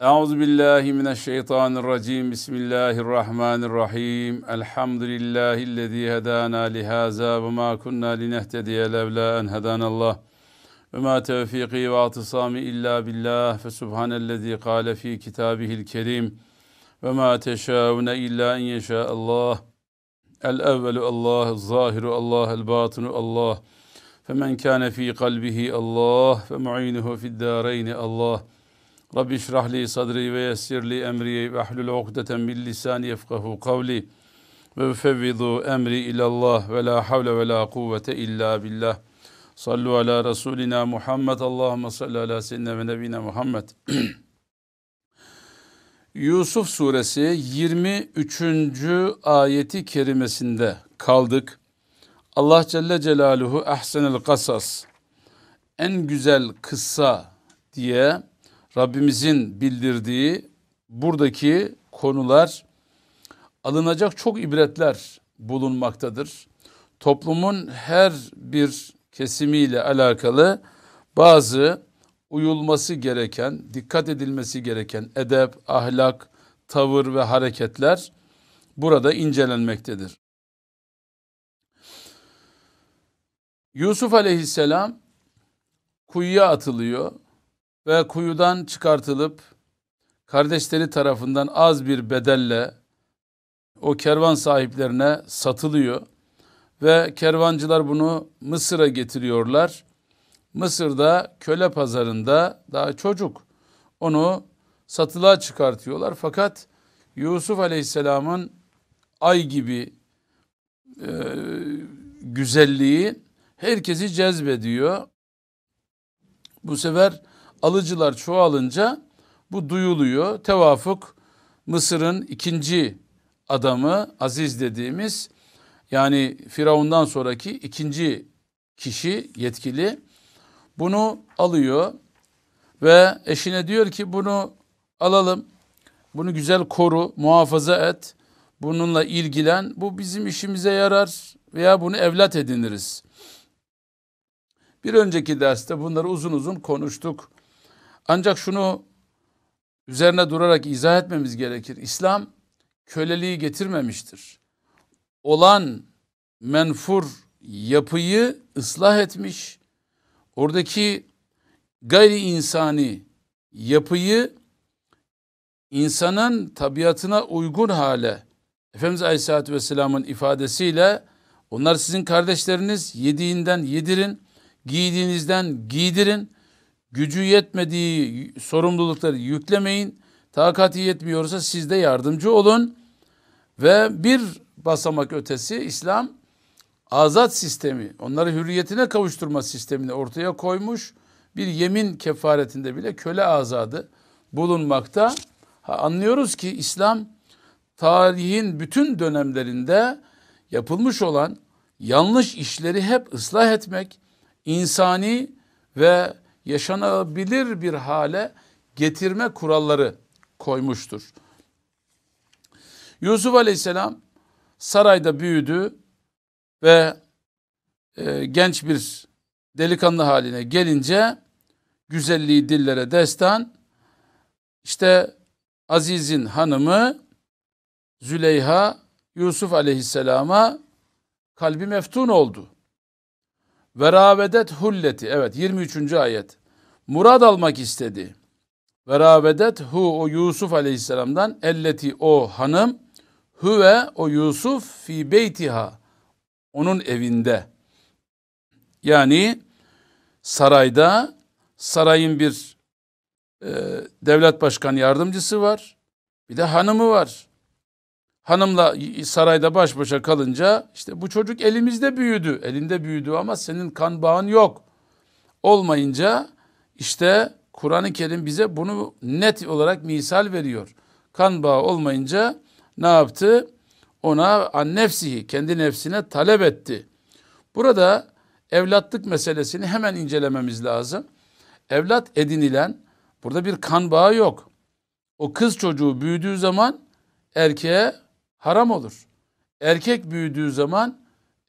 Euzu billahi mineşşeytanirracim. Bismillahirrahmanirrahim. Elhamdülillahi'llezî hedana li hâzâ ve mâ kunnâ linehtediye levlâ en hedanallah. Ve mâ tevfîkî ve atisâmi illâ billah. Fe subhanellezî kâle fî kitâbihil kerîm. Ve mâ teşâune illâ en yeşâallah. El evvelu Allah, zâhiru Allah, el batinu Allah. Femen kâne fî kalbihi Allah, fe mu'inuhu fid dâreyni Allah. Rabbi şrahli sadri ve yessirli emri ve ahlul ukdeten min lisani yefkahu kavli ve fevvidu emri ilallah ve la havle ve la kuvvete illa billah. Sallu ala Resulina Muhammed. Allahümme salli ala seyyidina ve nebina Muhammed. Yusuf suresi 23. ayeti kerimesinde kaldık. Allah Celle Celaluhu ahsenel kasas en güzel kıssa diye Rabbimizin bildirdiği buradaki konular alınacak çok ibretler bulunmaktadır. Toplumun her bir kesimiyle alakalı bazı uyulması gereken, dikkat edilmesi gereken edep, ahlak, tavır ve hareketler burada incelenmektedir. Yusuf aleyhisselam kuyuya atılıyor ve kuyudan çıkartılıp kardeşleri tarafından az bir bedelle o kervan sahiplerine satılıyor ve kervancılar bunu Mısır'a getiriyorlar. Mısır'da köle pazarında daha çocuk onu satılığa çıkartıyorlar. Fakat Yusuf Aleyhisselam'ın ay gibi e, güzelliği herkesi cezbediyor. Bu sefer alıcılar çoğalınca bu duyuluyor. Tevafuk Mısır'ın ikinci adamı Aziz dediğimiz yani Firavun'dan sonraki ikinci kişi yetkili bunu alıyor ve eşine diyor ki bunu alalım. Bunu güzel koru, muhafaza et. Bununla ilgilen. Bu bizim işimize yarar veya bunu evlat ediniriz. Bir önceki derste bunları uzun uzun konuştuk. Ancak şunu üzerine durarak izah etmemiz gerekir. İslam köleliği getirmemiştir. Olan menfur yapıyı ıslah etmiş. Oradaki gayri insani yapıyı insanın tabiatına uygun hale Efendimiz Aleyhisselatü Vesselam'ın ifadesiyle onlar sizin kardeşleriniz yediğinden yedirin, giydiğinizden giydirin gücü yetmediği sorumlulukları yüklemeyin. Takati yetmiyorsa siz de yardımcı olun. Ve bir basamak ötesi İslam azat sistemi, onları hürriyetine kavuşturma sistemini ortaya koymuş. Bir yemin kefaretinde bile köle azadı bulunmakta. Ha, anlıyoruz ki İslam tarihin bütün dönemlerinde yapılmış olan yanlış işleri hep ıslah etmek, insani ve yaşanabilir bir hale getirme kuralları koymuştur. Yusuf Aleyhisselam sarayda büyüdü ve e, genç bir delikanlı haline gelince güzelliği dillere destan işte Aziz'in hanımı Züleyha Yusuf Aleyhisselam'a kalbi meftun oldu. Ve hulleti. Evet 23. ayet. Murad almak istedi. Ve hu o Yusuf aleyhisselamdan elleti o hanım hüve o Yusuf fi beytiha onun evinde. Yani sarayda sarayın bir e, devlet başkan yardımcısı var. Bir de hanımı var hanımla sarayda baş başa kalınca işte bu çocuk elimizde büyüdü. Elinde büyüdü ama senin kan bağın yok. Olmayınca işte Kur'an-ı Kerim bize bunu net olarak misal veriyor. Kan bağı olmayınca ne yaptı? Ona nefsihi, kendi nefsine talep etti. Burada evlatlık meselesini hemen incelememiz lazım. Evlat edinilen, burada bir kan bağı yok. O kız çocuğu büyüdüğü zaman erkeğe haram olur. Erkek büyüdüğü zaman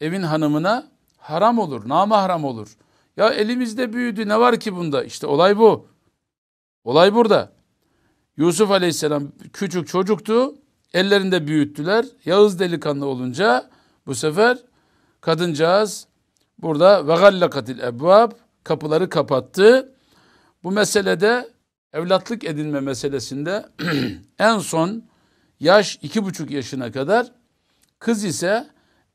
evin hanımına haram olur, namahram olur. Ya elimizde büyüdü ne var ki bunda? İşte olay bu. Olay burada. Yusuf aleyhisselam küçük çocuktu. Ellerinde büyüttüler. Yağız delikanlı olunca bu sefer kadıncağız burada ve gallakatil ebvab kapıları kapattı. Bu meselede evlatlık edinme meselesinde en son Yaş iki buçuk yaşına kadar. Kız ise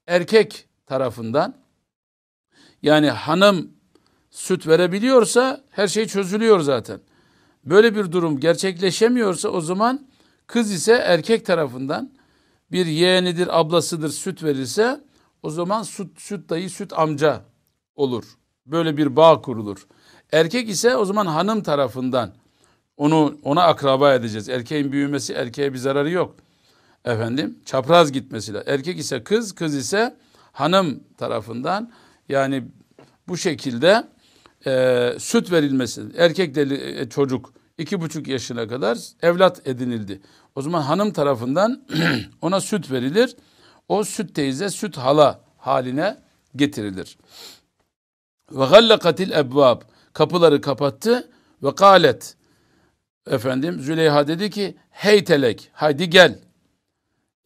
erkek tarafından yani hanım süt verebiliyorsa her şey çözülüyor zaten. Böyle bir durum gerçekleşemiyorsa o zaman kız ise erkek tarafından bir yeğenidir, ablasıdır süt verirse o zaman süt, süt dayı, süt amca olur. Böyle bir bağ kurulur. Erkek ise o zaman hanım tarafından onu ona akraba edeceğiz. Erkeğin büyümesi erkeğe bir zararı yok. Efendim çapraz gitmesi lazım. Erkek ise kız, kız ise hanım tarafından yani bu şekilde e, süt verilmesi. Erkek deli, e, çocuk iki buçuk yaşına kadar evlat edinildi. O zaman hanım tarafından ona süt verilir. O süt teyze, süt hala haline getirilir. Ve gallakatil ebbab. Kapıları kapattı ve kalet. Efendim Züleyha dedi ki Hey telek, haydi gel.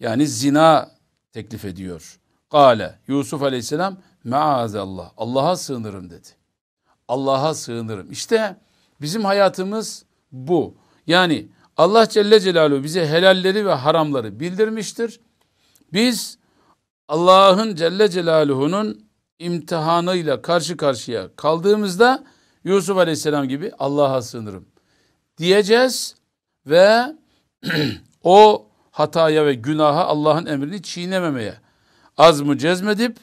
Yani zina teklif ediyor. Kale Yusuf aleyhisselam maazallah Allah'a sığınırım dedi. Allah'a sığınırım. İşte bizim hayatımız bu. Yani Allah Celle Celaluhu bize helalleri ve haramları bildirmiştir. Biz Allah'ın Celle Celaluhu'nun imtihanıyla karşı karşıya kaldığımızda Yusuf Aleyhisselam gibi Allah'a sığınırım diyeceğiz ve o hataya ve günaha Allah'ın emrini çiğnememeye az mı cezmedip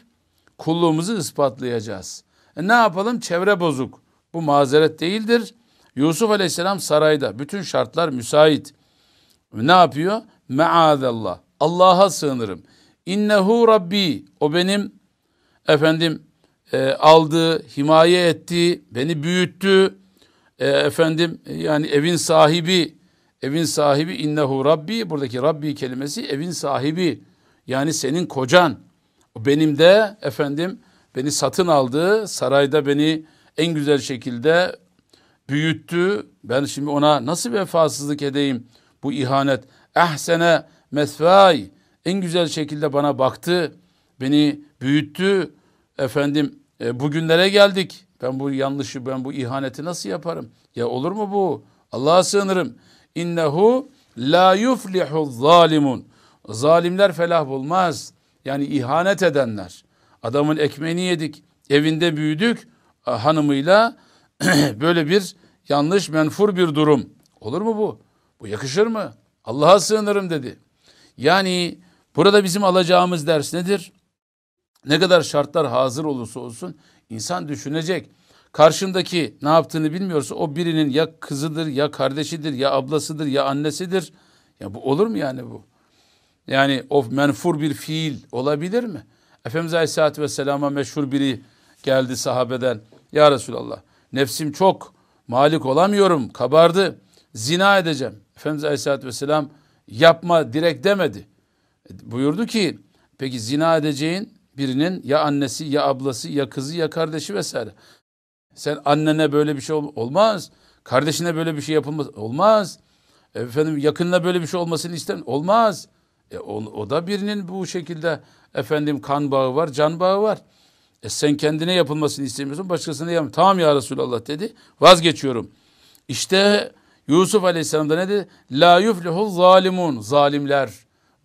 kulluğumuzu ispatlayacağız. E ne yapalım? Çevre bozuk. Bu mazeret değildir. Yusuf Aleyhisselam sarayda. Bütün şartlar müsait. Ne yapıyor? Meazallah. Allah'a sığınırım. İnnehu Rabbi. O benim efendim e, aldığı, himaye etti, beni büyüttü e, efendim yani evin sahibi evin sahibi innehu rabbi buradaki rabbi kelimesi evin sahibi yani senin kocan benim de efendim beni satın aldı sarayda beni en güzel şekilde büyüttü ben şimdi ona nasıl vefasızlık edeyim bu ihanet ehsene mesfay en güzel şekilde bana baktı beni büyüttü efendim e, bugünlere geldik ben bu yanlışı, ben bu ihaneti nasıl yaparım? Ya olur mu bu? Allah'a sığınırım. İnnehu la yuflihu zalimun. Zalimler felah bulmaz. Yani ihanet edenler. Adamın ekmeğini yedik, evinde büyüdük ah, hanımıyla böyle bir yanlış menfur bir durum. Olur mu bu? Bu yakışır mı? Allah'a sığınırım dedi. Yani burada bizim alacağımız ders nedir? Ne kadar şartlar hazır olursa olsun İnsan düşünecek. Karşındaki ne yaptığını bilmiyorsa o birinin ya kızıdır ya kardeşidir ya ablasıdır ya annesidir. Ya bu olur mu yani bu? Yani o menfur bir fiil olabilir mi? Efendimiz Aleyhisselatü Vesselam'a meşhur biri geldi sahabeden. Ya Resulallah nefsim çok malik olamıyorum kabardı zina edeceğim. Efendimiz Aleyhisselatü Vesselam yapma direkt demedi. E, buyurdu ki peki zina edeceğin birinin ya annesi ya ablası ya kızı ya kardeşi vesaire. Sen annene böyle bir şey ol olmaz. Kardeşine böyle bir şey yapılmaz. Olmaz. Efendim yakınına böyle bir şey olmasını istem olmaz. E, o, o da birinin bu şekilde efendim kan bağı var, can bağı var. E sen kendine yapılmasını istemiyorsun, başkasına yap. Tamam ya Resulallah dedi. Vazgeçiyorum. İşte Yusuf Aleyhisselam da ne dedi? La yuflihul zalimun. Zalimler.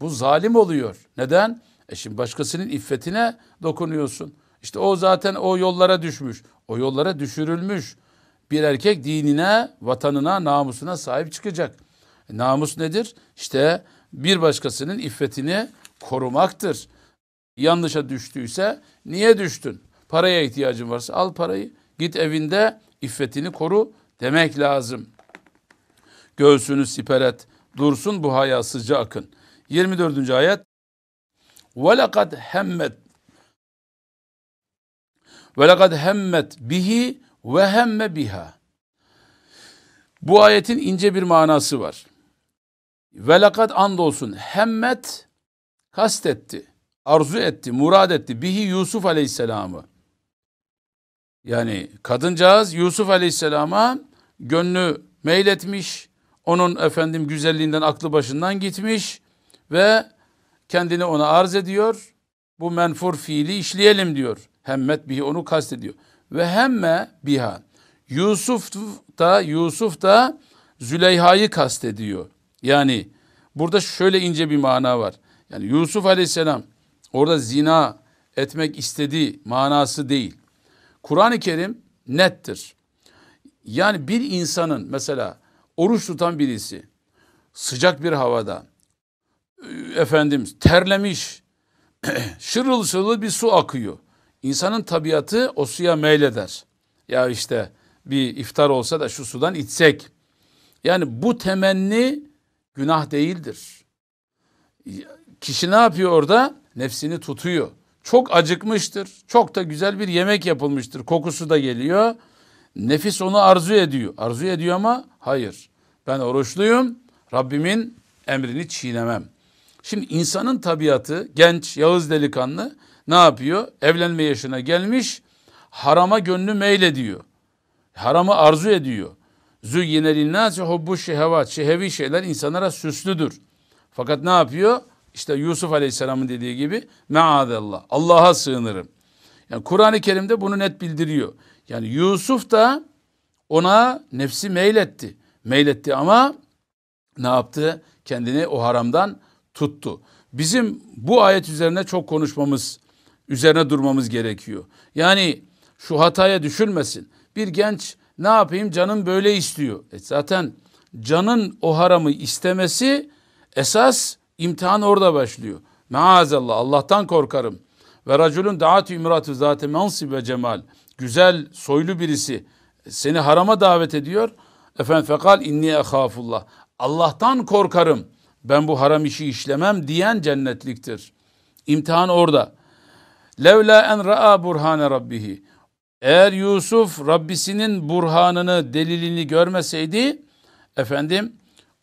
Bu zalim oluyor. Neden? E şimdi başkasının iffetine dokunuyorsun. İşte o zaten o yollara düşmüş. O yollara düşürülmüş. Bir erkek dinine, vatanına, namusuna sahip çıkacak. E namus nedir? İşte bir başkasının iffetini korumaktır. Yanlışa düştüyse niye düştün? Paraya ihtiyacın varsa al parayı. Git evinde iffetini koru demek lazım. Göğsünü siper et. Dursun bu hayasızca akın. 24. ayet ve lekad hemmet ve lekad hemmet bihi Bu ayetin ince bir manası var. Ve lekad andolsun hemmet kastetti, arzu etti, murad etti bihi Yusuf aleyhisselamı. Yani kadıncağız Yusuf aleyhisselama gönlü meyletmiş, onun efendim güzelliğinden aklı başından gitmiş ve kendini ona arz ediyor. Bu menfur fiili işleyelim diyor. Hemmet bihi onu kastediyor. Ve hemme biha. Yusuf da Yusuf da Züleyha'yı kastediyor. Yani burada şöyle ince bir mana var. Yani Yusuf Aleyhisselam orada zina etmek istediği manası değil. Kur'an-ı Kerim nettir. Yani bir insanın mesela oruç tutan birisi sıcak bir havada ee, efendim terlemiş, şırıl şırıl bir su akıyor. İnsanın tabiatı o suya meyleder. Ya işte bir iftar olsa da şu sudan içsek. Yani bu temenni günah değildir. Kişi ne yapıyor orada? Nefsini tutuyor. Çok acıkmıştır. Çok da güzel bir yemek yapılmıştır. Kokusu da geliyor. Nefis onu arzu ediyor. Arzu ediyor ama hayır. Ben oruçluyum. Rabbimin emrini çiğnemem. Şimdi insanın tabiatı genç Yağız delikanlı ne yapıyor? Evlenme yaşına gelmiş harama gönlü meyle diyor. Haramı arzu ediyor. Züyyine linnâsi hubbu şehevat. Şehevi şeyler insanlara süslüdür. Fakat ne yapıyor? İşte Yusuf Aleyhisselam'ın dediği gibi meadallah. Allah'a sığınırım. Yani Kur'an-ı Kerim'de bunu net bildiriyor. Yani Yusuf da ona nefsi meyletti. Meyletti ama ne yaptı? Kendini o haramdan tuttu. Bizim bu ayet üzerine çok konuşmamız, üzerine durmamız gerekiyor. Yani şu hataya düşülmesin. Bir genç ne yapayım canım böyle istiyor. E zaten canın o haramı istemesi esas imtihan orada başlıyor. Maazallah Allah'tan korkarım. Ve raculun daatü imratü zate mansib ve cemal. Güzel, soylu birisi seni harama davet ediyor. Efendim fekal inni ehafullah. Allah'tan korkarım.'' ben bu haram işi işlemem diyen cennetliktir. İmtihan orada. Levla en ra'a burhane rabbihi. Eğer Yusuf Rabbisinin burhanını, delilini görmeseydi efendim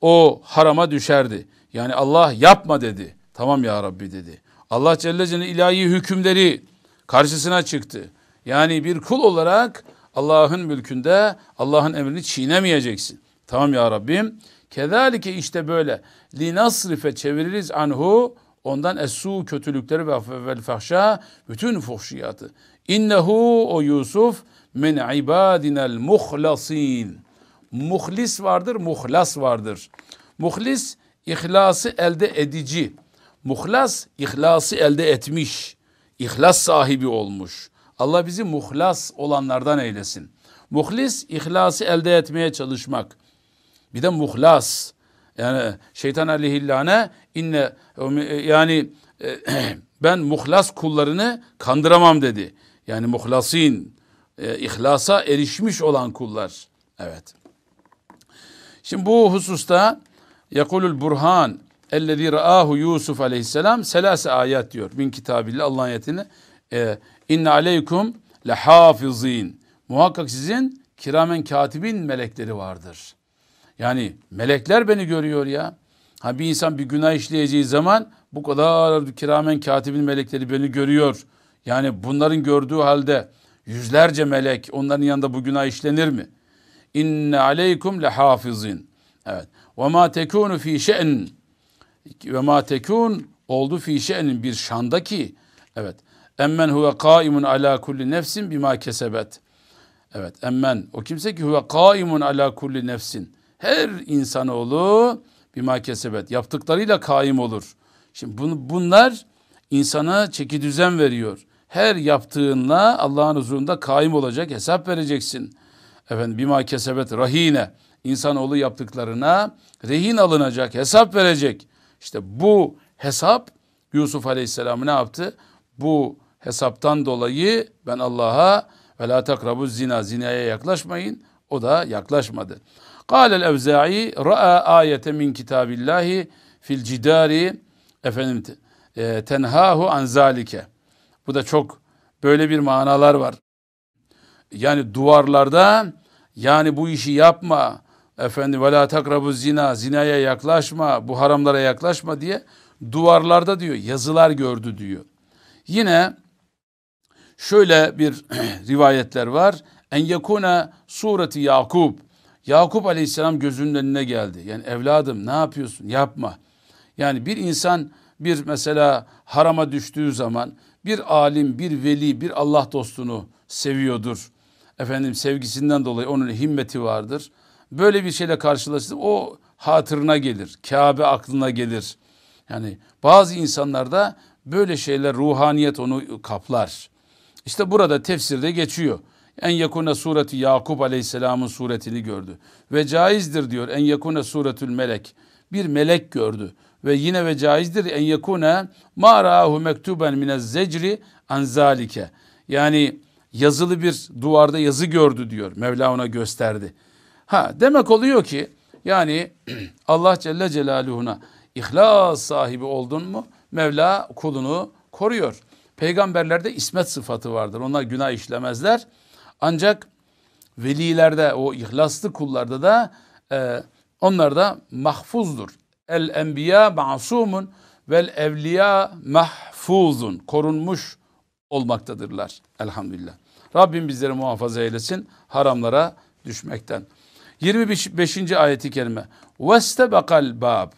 o harama düşerdi. Yani Allah yapma dedi. Tamam ya Rabbi dedi. Allah Celle Celle'nin ilahi hükümleri karşısına çıktı. Yani bir kul olarak Allah'ın mülkünde Allah'ın emrini çiğnemeyeceksin. Tamam ya Rabbim Kezalike işte böyle. Linasrife çeviririz anhu ondan esu kötülükleri ve vel fahşa bütün fuhşiyatı. İnnehu o Yusuf min ibadinel muhlasin. Muhlis vardır, muhlas vardır. Muhlis ihlası elde edici. Muhlas ihlası elde etmiş. İhlas sahibi olmuş. Allah bizi muhlas olanlardan eylesin. Muhlis ihlası elde etmeye çalışmak. Bir de muhlas. Yani şeytan aleyhillâne inne yani e, ben muhlas kullarını kandıramam dedi. Yani muhlasin e, ihlasa erişmiş olan kullar. Evet. Şimdi bu hususta Yakulul Burhan ellezî ra'ahu Yusuf aleyhisselam selase ayet diyor. bin kitabillah Allah'ın ayetini. E, İnne aleykum lehafizîn. Muhakkak sizin kiramen katibin melekleri vardır. Yani melekler beni görüyor ya. Ha bir insan bir günah işleyeceği zaman bu kadar kiramen katibin melekleri beni görüyor. Yani bunların gördüğü halde yüzlerce melek onların yanında bu günah işlenir mi? İnne aleykum le hafizin. Evet. Ve ma tekunu fi şe'n. Ve ma tekun oldu fi şe'nin bir şandaki. Evet. Emmen huve kaimun ala kulli nefsin bima kesebet. Evet. Emmen o kimse ki huve kaimun ala kulli nefsin. Her insanoğlu bir kesebet yaptıklarıyla kaim olur. Şimdi bun, bunlar insana çeki düzen veriyor. Her yaptığınla Allah'ın huzurunda kaim olacak, hesap vereceksin. Efendim bir kesebet rahine. İnsanoğlu yaptıklarına rehin alınacak, hesap verecek. İşte bu hesap Yusuf Aleyhisselam ne yaptı? Bu hesaptan dolayı ben Allah'a ve la takrabu zina, zinaya yaklaşmayın. O da yaklaşmadı. Kâle el-Evza'i ra'a ayete min kitabillahi fil cidari efendim e, tenhahu an zalike. Bu da çok böyle bir manalar var. Yani duvarlarda yani bu işi yapma efendim vela takrabu zina zinaya yaklaşma bu haramlara yaklaşma diye duvarlarda diyor yazılar gördü diyor. Yine şöyle bir rivayetler var. En yekuna sureti Yakub Yakup aleyhisselam gözünün önüne geldi. Yani evladım ne yapıyorsun yapma. Yani bir insan bir mesela harama düştüğü zaman bir alim, bir veli, bir Allah dostunu seviyordur. Efendim sevgisinden dolayı onun himmeti vardır. Böyle bir şeyle karşılaştı o hatırına gelir. Kabe aklına gelir. Yani bazı insanlarda böyle şeyler ruhaniyet onu kaplar. İşte burada tefsirde geçiyor. En yakuna sureti Yakup aleyhisselamın suretini gördü. Ve caizdir diyor en yakuna suretül melek. Bir melek gördü. Ve yine ve caizdir en yakune ma ra'ahu mektuben minez zecri anzalike. Yani yazılı bir duvarda yazı gördü diyor. Mevla ona gösterdi. Ha demek oluyor ki yani Allah Celle Celaluhu'na ihlas sahibi oldun mu Mevla kulunu koruyor. Peygamberlerde ismet sıfatı vardır. Onlar günah işlemezler. Ancak velilerde o ihlaslı kullarda da e, onlar da mahfuzdur. El enbiya masumun vel evliya mahfuzun. Korunmuş olmaktadırlar elhamdülillah. Rabbim bizleri muhafaza eylesin haramlara düşmekten. 25. ayeti kelime. Vestebekal bab.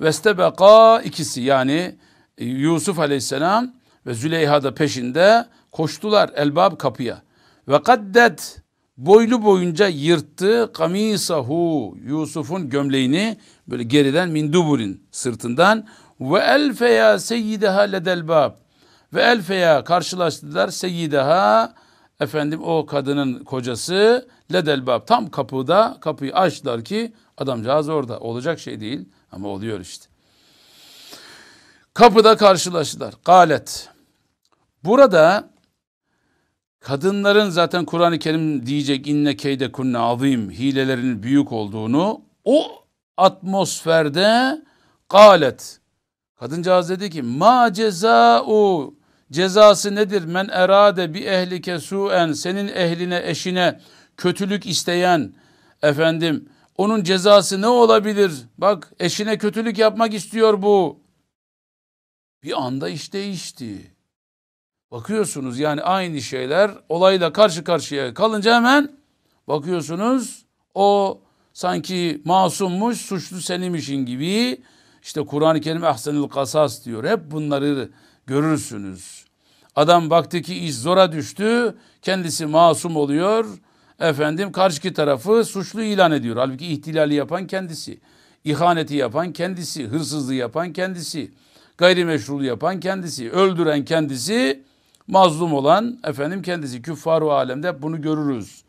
Vestebeka ikisi yani Yusuf aleyhisselam ve Züleyha da peşinde Koştular elbab kapıya. Ve kaddet boylu boyunca yırttı kamisahu Yusuf'un gömleğini böyle geriden minduburin sırtından ve elfeya seyyideha ledel bab ve elfeya karşılaştılar seyyideha efendim o kadının kocası ledelbab tam kapıda kapıyı açtılar ki adamcağız orada olacak şey değil ama oluyor işte. Kapıda karşılaştılar. Galet. Burada kadınların zaten Kur'an-ı Kerim diyecek inne keyde kunne azim hilelerinin büyük olduğunu o atmosferde galet. Kadıncağız dedi ki ma ceza'u cezası nedir? Men erade bi ehlike su'en senin ehline eşine kötülük isteyen efendim onun cezası ne olabilir? Bak eşine kötülük yapmak istiyor bu. Bir anda iş değişti. Bakıyorsunuz yani aynı şeyler olayla karşı karşıya kalınca hemen bakıyorsunuz o sanki masummuş, suçlu senimişin gibi işte Kur'an-ı Kerim ahsenil kasas diyor. Hep bunları görürsünüz. Adam baktı ki iş zora düştü. Kendisi masum oluyor. Efendim karşıki tarafı suçlu ilan ediyor. Halbuki ihtilali yapan kendisi. ihaneti yapan kendisi. Hırsızlığı yapan kendisi. Gayrimeşrulu yapan kendisi. Öldüren kendisi mazlum olan efendim kendisi küffar ve alemde bunu görürüz.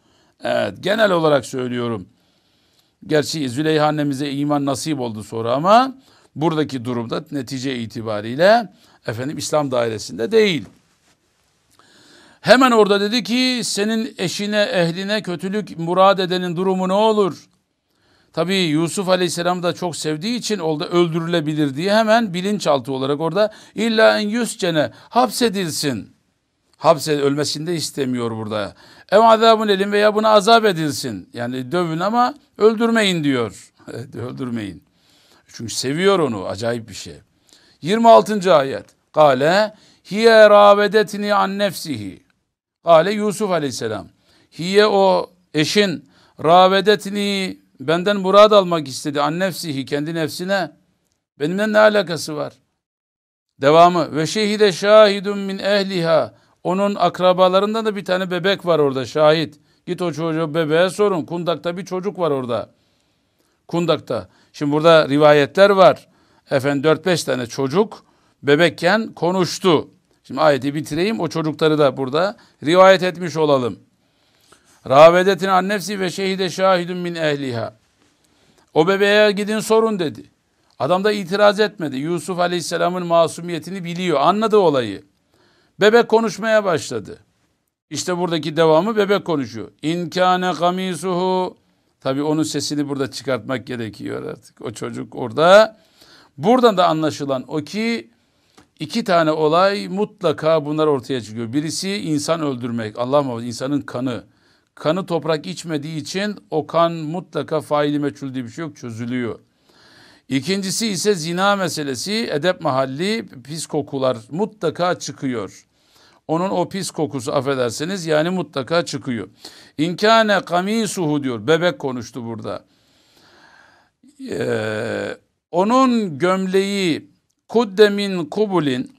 Evet genel olarak söylüyorum. Gerçi Züleyha annemize iman nasip oldu sonra ama buradaki durumda netice itibariyle efendim İslam dairesinde değil. Hemen orada dedi ki senin eşine ehline kötülük murad edenin durumu ne olur? Tabi Yusuf Aleyhisselam da çok sevdiği için orada öldürülebilir diye hemen bilinçaltı olarak orada illa en yüz cene hapsedilsin hapse ölmesinde istemiyor burada. Ev azabın elin veya buna azap edilsin. Yani dövün ama öldürmeyin diyor. öldürmeyin. Çünkü seviyor onu acayip bir şey. 26. ayet. Kale hiye ravedetini an nefsihi. Kale Yusuf aleyhisselam. Hiye o eşin ravedetini benden murad almak istedi. An nefsihi kendi nefsine. Benimle ne alakası var? Devamı. Ve şehide şahidun min ehliha. Onun akrabalarından da bir tane bebek var orada şahit. Git o çocuğu bebeğe sorun. Kundak'ta bir çocuk var orada. Kundak'ta. Şimdi burada rivayetler var. Efendim 4-5 tane çocuk bebekken konuştu. Şimdi ayeti bitireyim. O çocukları da burada rivayet etmiş olalım. Ravedetin annesi ve şehide şahidun min ehliha. O bebeğe gidin sorun dedi. Adam da itiraz etmedi. Yusuf Aleyhisselam'ın masumiyetini biliyor. Anladı olayı. Bebek konuşmaya başladı. İşte buradaki devamı bebek konuşuyor. İnkâne gamisuhu. Tabi onun sesini burada çıkartmak gerekiyor artık. O çocuk orada. Buradan da anlaşılan o ki iki tane olay mutlaka bunlar ortaya çıkıyor. Birisi insan öldürmek. Allah muhafaza insanın kanı. Kanı toprak içmediği için o kan mutlaka faili meçhul diye bir şey yok çözülüyor. İkincisi ise zina meselesi, edep mahalli, pis kokular mutlaka çıkıyor. Onun o pis kokusu affedersiniz yani mutlaka çıkıyor. İnkâne kamisuhu diyor. Bebek konuştu burada. Ee, onun gömleği kuddemin kubulin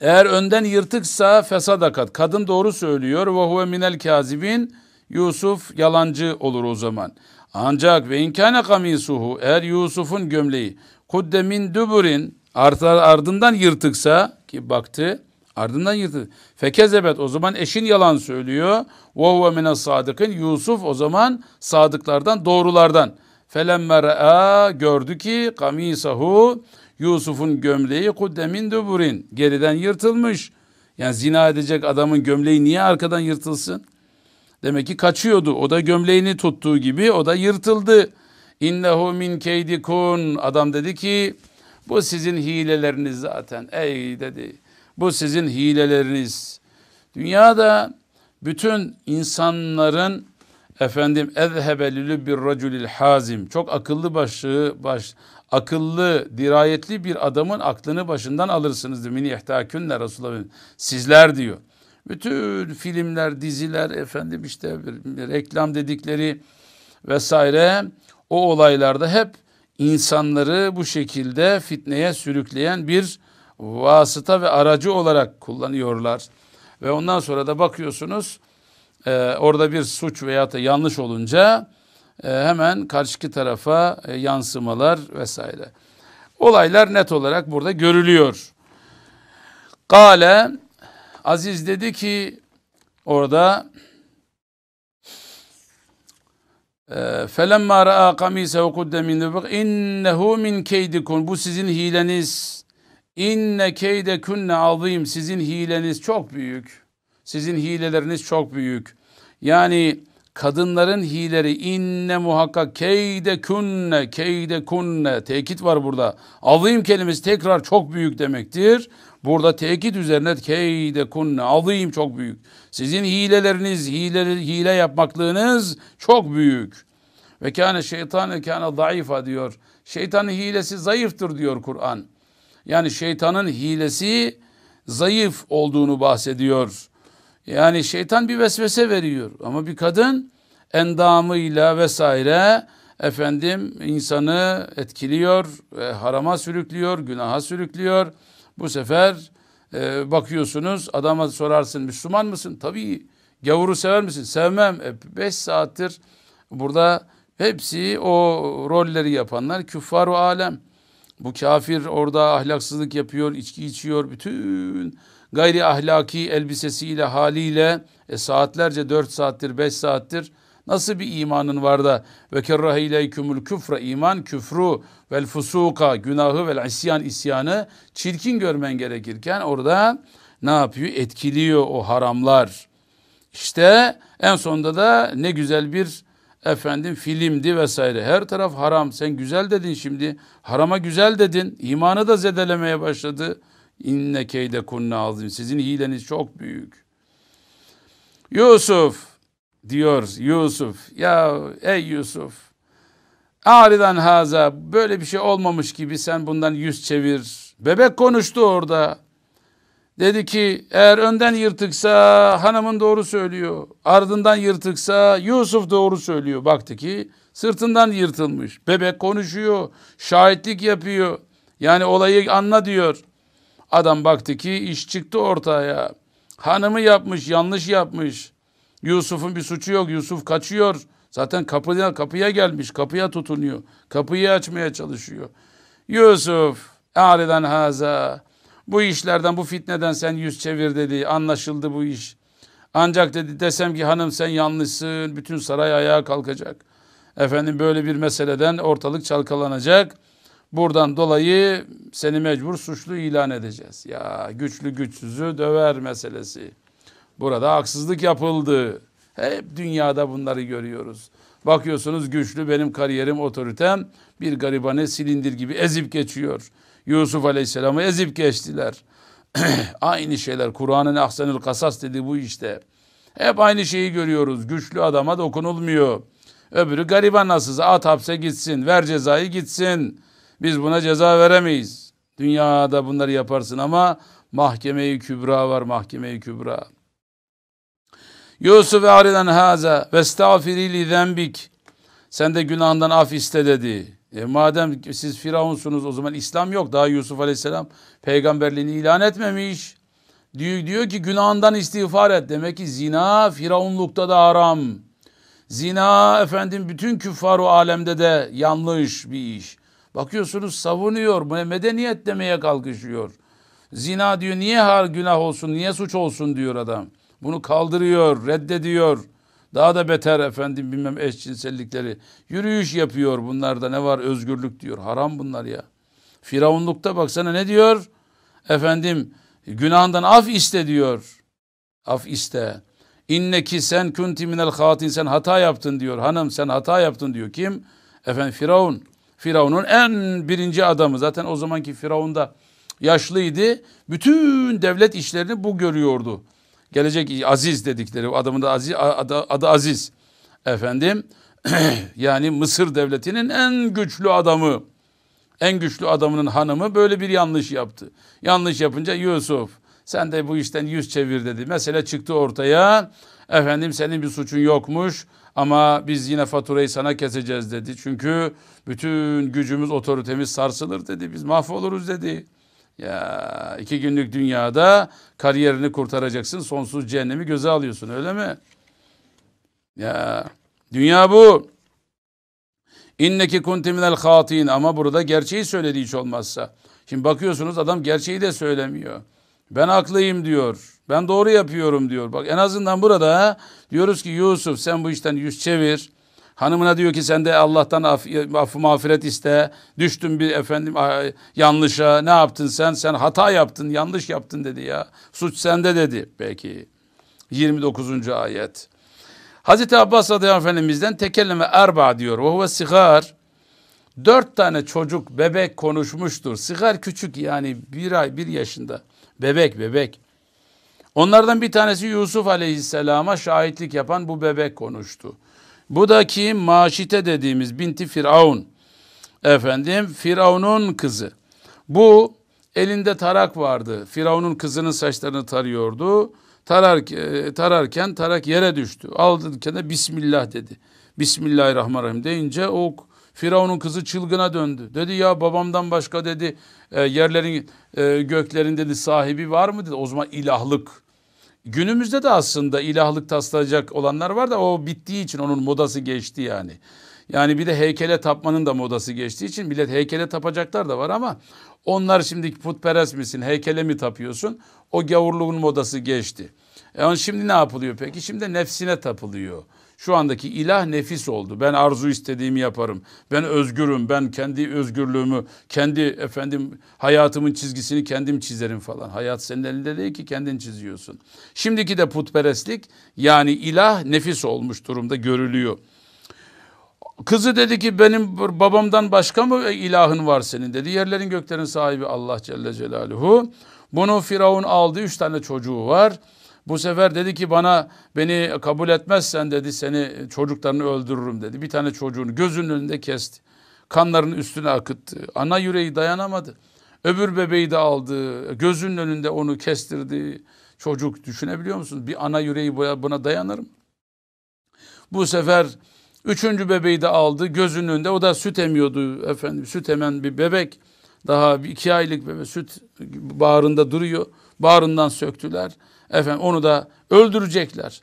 eğer önden yırtıksa fesadakat. Kadın doğru söylüyor. Ve huve minel kâzibin Yusuf yalancı olur o zaman. Ancak ve inkâne kamisuhu eğer Yusuf'un gömleği kuddemin düburin art ardından yırtıksa ki baktı Ardından yırtı. Fekezebet o zaman eşin yalan söylüyor. Ve huve mine sadıkın. Yusuf o zaman sadıklardan doğrulardan. Felemme re'a gördü ki kamisahu Yusuf'un gömleği kuddemin duburin. Geriden yırtılmış. Yani zina edecek adamın gömleği niye arkadan yırtılsın? Demek ki kaçıyordu. O da gömleğini tuttuğu gibi o da yırtıldı. İnnehu min keydikun. Adam dedi ki bu sizin hileleriniz zaten. Ey dedi bu sizin hileleriniz. Dünyada bütün insanların efendim ezhebelülü bir raculil hazim. Çok akıllı başı, baş, akıllı, dirayetli bir adamın aklını başından alırsınız diyor. Min ihtakünle Resulullah sizler diyor. Bütün filmler, diziler, efendim işte reklam dedikleri vesaire o olaylarda hep insanları bu şekilde fitneye sürükleyen bir vasıta ve aracı olarak kullanıyorlar. Ve ondan sonra da bakıyorsunuz e, orada bir suç veya da yanlış olunca e, hemen karşıki tarafa e, yansımalar vesaire. Olaylar net olarak burada görülüyor. Kale Aziz dedi ki orada فَلَمَّا رَأَى قَمِيسَهُ قُدَّ مِنْ لُبُقْ اِنَّهُ مِنْ كَيْدِكُمْ Bu sizin hileniz İnne keyde künne azim. Sizin hileniz çok büyük. Sizin hileleriniz çok büyük. Yani kadınların hileri inne muhakkak keyde künne keyde künne tekit var burada. Azim kelimesi tekrar çok büyük demektir. Burada tekit üzerine keyde künne azim çok büyük. Sizin hileleriniz hile, hile yapmaklığınız çok büyük. Ve kâne şeytanı kâne zayıfa diyor. Şeytanın hilesi zayıftır diyor Kur'an. Yani şeytanın hilesi zayıf olduğunu bahsediyor. Yani şeytan bir vesvese veriyor ama bir kadın endamıyla vesaire efendim insanı etkiliyor, e, harama sürüklüyor, günaha sürüklüyor. Bu sefer e, bakıyorsunuz adama sorarsın Müslüman mısın? Tabii gavuru sever misin? Sevmem. 5 e, saattir burada hepsi o rolleri yapanlar küffar-ı alem. Bu kafir orada ahlaksızlık yapıyor, içki içiyor. Bütün gayri ahlaki elbisesiyle, haliyle e, saatlerce dört saattir, beş saattir Nasıl bir imanın var da ve kerrahe ileykumul küfre iman küfru vel fusuka günahı vel isyan isyanı çirkin görmen gerekirken orada ne yapıyor? Etkiliyor o haramlar. İşte en sonunda da ne güzel bir efendim filmdi vesaire. Her taraf haram. Sen güzel dedin şimdi. Harama güzel dedin. İmanı da zedelemeye başladı. İnne keyde kunna azim. Sizin hileniz çok büyük. Yusuf diyor Yusuf. Ya ey Yusuf. Aridan haza böyle bir şey olmamış gibi sen bundan yüz çevir. Bebek konuştu orada. Dedi ki eğer önden yırtıksa hanımın doğru söylüyor. Ardından yırtıksa Yusuf doğru söylüyor. Baktı ki sırtından yırtılmış. Bebek konuşuyor. Şahitlik yapıyor. Yani olayı anla diyor. Adam baktı ki iş çıktı ortaya. Hanımı yapmış yanlış yapmış. Yusuf'un bir suçu yok. Yusuf kaçıyor. Zaten kapıya, kapıya gelmiş. Kapıya tutunuyor. Kapıyı açmaya çalışıyor. Yusuf. Aridan haza. Bu işlerden bu fitneden sen yüz çevir dedi. Anlaşıldı bu iş. Ancak dedi desem ki hanım sen yanlışsın. Bütün saray ayağa kalkacak. Efendim böyle bir meseleden ortalık çalkalanacak. Buradan dolayı seni mecbur suçlu ilan edeceğiz. Ya güçlü güçsüzü döver meselesi. Burada haksızlık yapıldı. Hep dünyada bunları görüyoruz. Bakıyorsunuz güçlü benim kariyerim, otoritem bir garibanı silindir gibi ezip geçiyor. Yusuf Aleyhisselam'ı ezip geçtiler. aynı şeyler Kur'an'ın ahsenül kasas dedi bu işte. Hep aynı şeyi görüyoruz. Güçlü adama dokunulmuyor. Öbürü gariban nasılsa at hapse gitsin, ver cezayı gitsin. Biz buna ceza veremeyiz. Dünyada bunları yaparsın ama mahkemeyi kübra var, mahkemeyi kübra. Yusuf ve aridan haza ve stafiri li zembik. Sen de günahından af iste dedi. E madem siz Firavunsunuz o zaman İslam yok. Daha Yusuf Aleyhisselam peygamberliğini ilan etmemiş. Diyor, diyor ki günahından istiğfar et. Demek ki zina firavunlukta da haram. Zina efendim bütün küffar alemde de yanlış bir iş. Bakıyorsunuz savunuyor, medeniyet demeye kalkışıyor. Zina diyor niye her günah olsun, niye suç olsun diyor adam. Bunu kaldırıyor, reddediyor. Daha da beter efendim bilmem eşcinsellikleri. Yürüyüş yapıyor bunlarda ne var özgürlük diyor. Haram bunlar ya. Firavunlukta baksana ne diyor? Efendim günahından af iste diyor. Af iste. İnneki sen kunti minel hatin sen hata yaptın diyor. Hanım sen hata yaptın diyor. Kim? Efendim Firavun. Firavun'un en birinci adamı. Zaten o zamanki Firavun da yaşlıydı. Bütün devlet işlerini bu görüyordu gelecek Aziz dedikleri adamın da Aziz, adı, adı Aziz efendim yani Mısır devletinin en güçlü adamı en güçlü adamının hanımı böyle bir yanlış yaptı. Yanlış yapınca Yusuf sen de bu işten yüz çevir dedi. Mesele çıktı ortaya. Efendim senin bir suçun yokmuş ama biz yine faturayı sana keseceğiz dedi. Çünkü bütün gücümüz otoritemiz sarsılır dedi. Biz mahvoluruz dedi. Ya iki günlük dünyada kariyerini kurtaracaksın. Sonsuz cehennemi göze alıyorsun öyle mi? Ya dünya bu. İnneki kunti minel hatin ama burada gerçeği söyledi hiç olmazsa. Şimdi bakıyorsunuz adam gerçeği de söylemiyor. Ben haklıyım diyor. Ben doğru yapıyorum diyor. Bak en azından burada diyoruz ki Yusuf sen bu işten yüz çevir. Hanımına diyor ki sen de Allah'tan af, af mağfiret iste. Düştün bir efendim yanlışa. Ne yaptın sen? Sen hata yaptın, yanlış yaptın dedi ya. Suç sende dedi. Peki. 29. ayet. Hazreti Abbas radıyallahu efendimizden tekelleme erba diyor. Ve huve sigar. Dört tane çocuk bebek konuşmuştur. Sigar küçük yani bir ay bir yaşında. Bebek bebek. Onlardan bir tanesi Yusuf aleyhisselama şahitlik yapan bu bebek konuştu. Bu da kim? Maşite dediğimiz binti Firavun. Efendim Firavun'un kızı. Bu elinde tarak vardı. Firavun'un kızının saçlarını tarıyordu. Tarar, e, tararken tarak yere düştü. Aldıkken de Bismillah dedi. Bismillahirrahmanirrahim deyince o Firavun'un kızı çılgına döndü. Dedi ya babamdan başka dedi e, yerlerin e, göklerin dedi sahibi var mı dedi. O zaman ilahlık Günümüzde de aslında ilahlık taslayacak olanlar var da o bittiği için onun modası geçti yani. Yani bir de heykele tapmanın da modası geçtiği için millet heykele tapacaklar da var ama onlar şimdiki putperest misin heykele mi tapıyorsun? O gavurluğun modası geçti. E on şimdi ne yapılıyor peki? Şimdi nefsine tapılıyor. Şu andaki ilah nefis oldu. Ben arzu istediğimi yaparım. Ben özgürüm. Ben kendi özgürlüğümü, kendi efendim hayatımın çizgisini kendim çizerim falan. Hayat senin elinde değil ki kendin çiziyorsun. Şimdiki de putperestlik yani ilah nefis olmuş durumda görülüyor. Kızı dedi ki benim babamdan başka mı ilahın var senin dedi. Yerlerin göklerin sahibi Allah Celle Celaluhu. Bunu Firavun aldı. Üç tane çocuğu var. Bu sefer dedi ki bana beni kabul etmezsen dedi seni e, çocuklarını öldürürüm dedi. Bir tane çocuğunu gözünün önünde kesti. Kanlarının üstüne akıttı. Ana yüreği dayanamadı. Öbür bebeği de aldı. Gözünün önünde onu kestirdi. Çocuk düşünebiliyor musunuz? Bir ana yüreği buna dayanır mı? Bu sefer üçüncü bebeği de aldı. Gözünün önünde o da süt emiyordu efendim. Süt emen bir bebek. Daha iki aylık bebek süt bağrında duruyor. Bağrından söktüler. Efendim onu da öldürecekler.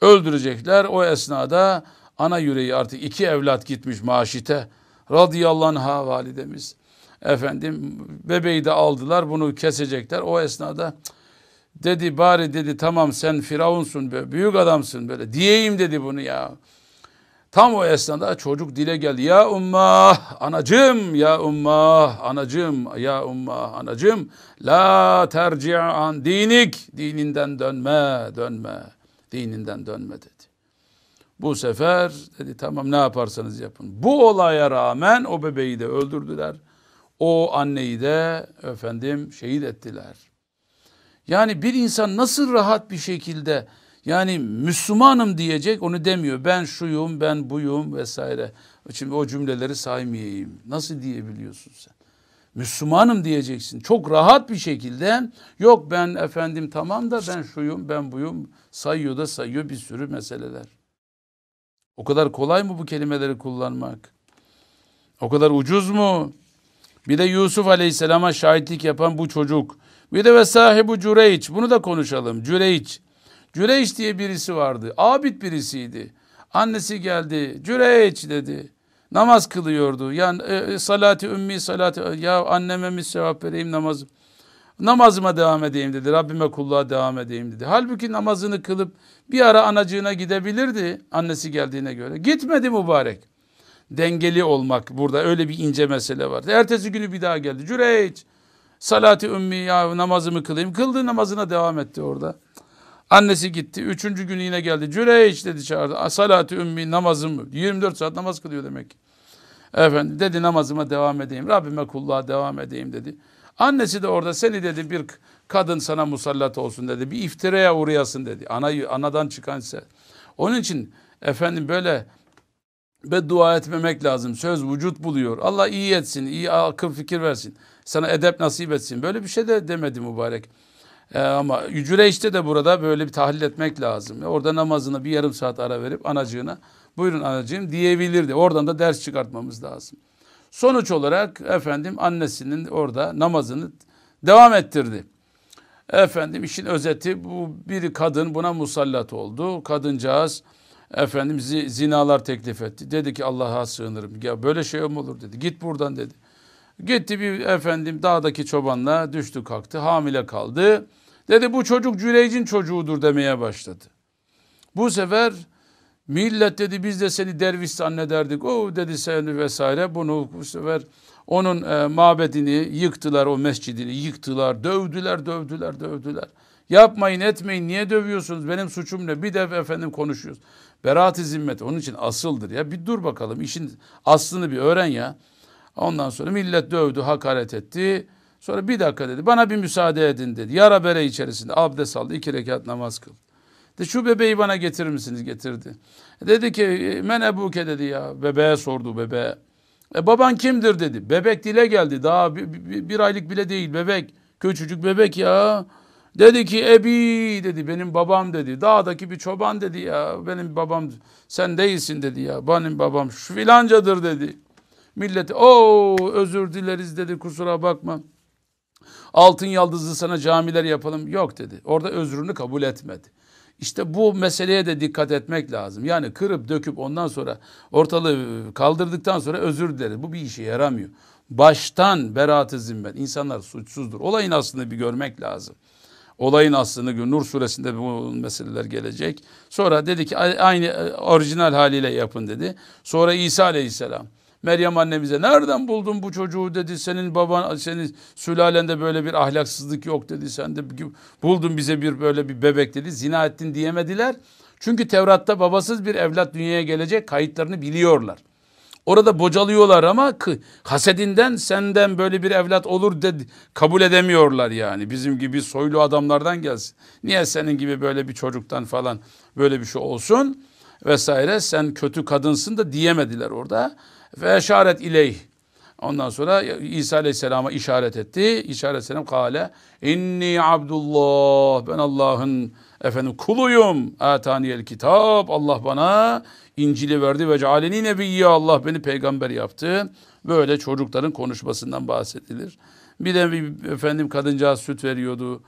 Öldürecekler. O esnada ana yüreği artık iki evlat gitmiş maşite. Radıyallahu anh'a validemiz. Efendim bebeği de aldılar bunu kesecekler. O esnada dedi bari dedi tamam sen firavunsun be büyük adamsın böyle diyeyim dedi bunu ya. Tam o esnada çocuk dile geldi. Ya umma anacım ya umma anacım ya umma anacım la tercih an dinik dininden dönme dönme dininden dönme dedi. Bu sefer dedi tamam ne yaparsanız yapın. Bu olaya rağmen o bebeği de öldürdüler. O anneyi de efendim şehit ettiler. Yani bir insan nasıl rahat bir şekilde yani Müslümanım diyecek onu demiyor. Ben şuyum, ben buyum vesaire. Şimdi o cümleleri saymayayım. Nasıl diyebiliyorsun sen? Müslümanım diyeceksin. Çok rahat bir şekilde yok ben efendim tamam da ben şuyum, ben buyum sayıyor da sayıyor bir sürü meseleler. O kadar kolay mı bu kelimeleri kullanmak? O kadar ucuz mu? Bir de Yusuf Aleyhisselam'a şahitlik yapan bu çocuk. Bir de ve sahibi Cüreyç. Bunu da konuşalım. Cüreyç. Cüreyş diye birisi vardı. Abid birisiydi. Annesi geldi. Cüreyş dedi. Namaz kılıyordu. Yani e, e, salati ümmi salati ya anneme mi sevap vereyim namazı. Namazıma devam edeyim dedi. Rabbime kulluğa devam edeyim dedi. Halbuki namazını kılıp bir ara anacığına gidebilirdi annesi geldiğine göre. Gitmedi mübarek. Dengeli olmak burada öyle bir ince mesele var. Ertesi günü bir daha geldi. Cüreyç salati ümmi ya namazımı kılayım. Kıldı namazına devam etti orada. Annesi gitti. Üçüncü gün yine geldi. Cüreyç dedi çağırdı. Salatü ümmi namazım. 24 saat namaz kılıyor demek ki. Efendim dedi namazıma devam edeyim. Rabbime kulluğa devam edeyim dedi. Annesi de orada seni dedi bir kadın sana musallat olsun dedi. Bir iftiraya uğrayasın dedi. Ana, anadan çıkan ise. Onun için efendim böyle dua etmemek lazım. Söz vücut buluyor. Allah iyi etsin, iyi akıl fikir versin. Sana edep nasip etsin. Böyle bir şey de demedi mübarek. E, ama Cüreyş'te de burada böyle bir tahlil etmek lazım. E, orada namazını bir yarım saat ara verip anacığına buyurun anacığım diyebilirdi. Oradan da ders çıkartmamız lazım. Sonuç olarak efendim annesinin orada namazını devam ettirdi. Efendim işin özeti bu bir kadın buna musallat oldu. Kadıncağız efendim zinalar teklif etti. Dedi ki Allah'a sığınırım. Ya böyle şey mi olur dedi. Git buradan dedi. Gitti bir efendim dağdaki çobanla düştü kalktı hamile kaldı. Dedi bu çocuk Cüreyc'in çocuğudur demeye başladı. Bu sefer millet dedi biz de seni derviş zannederdik. O dedi seni vesaire bunu bu sefer onun e, mabedini yıktılar o mescidini yıktılar dövdüler dövdüler dövdüler. Yapmayın etmeyin niye dövüyorsunuz benim suçum ne bir defa efendim konuşuyoruz. Beraat-i zimmet onun için asıldır ya bir dur bakalım işin aslını bir öğren ya. Ondan sonra millet dövdü hakaret etti. Sonra bir dakika dedi bana bir müsaade edin dedi. Yara bere içerisinde abdest aldı iki rekat namaz kıldı. De şu bebeği bana getirir misiniz getirdi. E, dedi ki e, men ebuke dedi ya bebeğe sordu bebeğe. E baban kimdir dedi. Bebek dile geldi daha bir, bir, bir aylık bile değil bebek. Küçücük bebek ya. Dedi ki ebi dedi benim babam dedi. Dağdaki bir çoban dedi ya benim babam sen değilsin dedi ya. Benim babam şu filancadır dedi. Milleti o özür dileriz dedi kusura bakma. Altın yaldızlı sana camiler yapalım. Yok dedi. Orada özrünü kabul etmedi. İşte bu meseleye de dikkat etmek lazım. Yani kırıp döküp ondan sonra ortalığı kaldırdıktan sonra özür dileriz. Bu bir işe yaramıyor. Baştan beraat-ı zimmet. İnsanlar suçsuzdur. Olayın aslında bir görmek lazım. Olayın aslını Nur suresinde bu meseleler gelecek. Sonra dedi ki aynı e, orijinal haliyle yapın dedi. Sonra İsa aleyhisselam Meryem annemize nereden buldun bu çocuğu dedi. Senin baban senin sülalende böyle bir ahlaksızlık yok dedi. Sen de buldun bize bir böyle bir bebek dedi. Zina ettin diyemediler. Çünkü Tevrat'ta babasız bir evlat dünyaya gelecek kayıtlarını biliyorlar. Orada bocalıyorlar ama hasedinden senden böyle bir evlat olur dedi kabul edemiyorlar yani. Bizim gibi soylu adamlardan gelsin. Niye senin gibi böyle bir çocuktan falan böyle bir şey olsun vesaire sen kötü kadınsın da diyemediler orada. Ve eşaret ileyh. Ondan sonra İsa Aleyhisselam'a işaret etti. İsa Aleyhisselam kale inni abdullah ben Allah'ın efendim kuluyum. Ataniyel kitap Allah bana İncil'i verdi ve cealeni nebiyye Allah beni peygamber yaptı. Böyle çocukların konuşmasından bahsedilir. Bir de bir efendim kadıncağız süt veriyordu.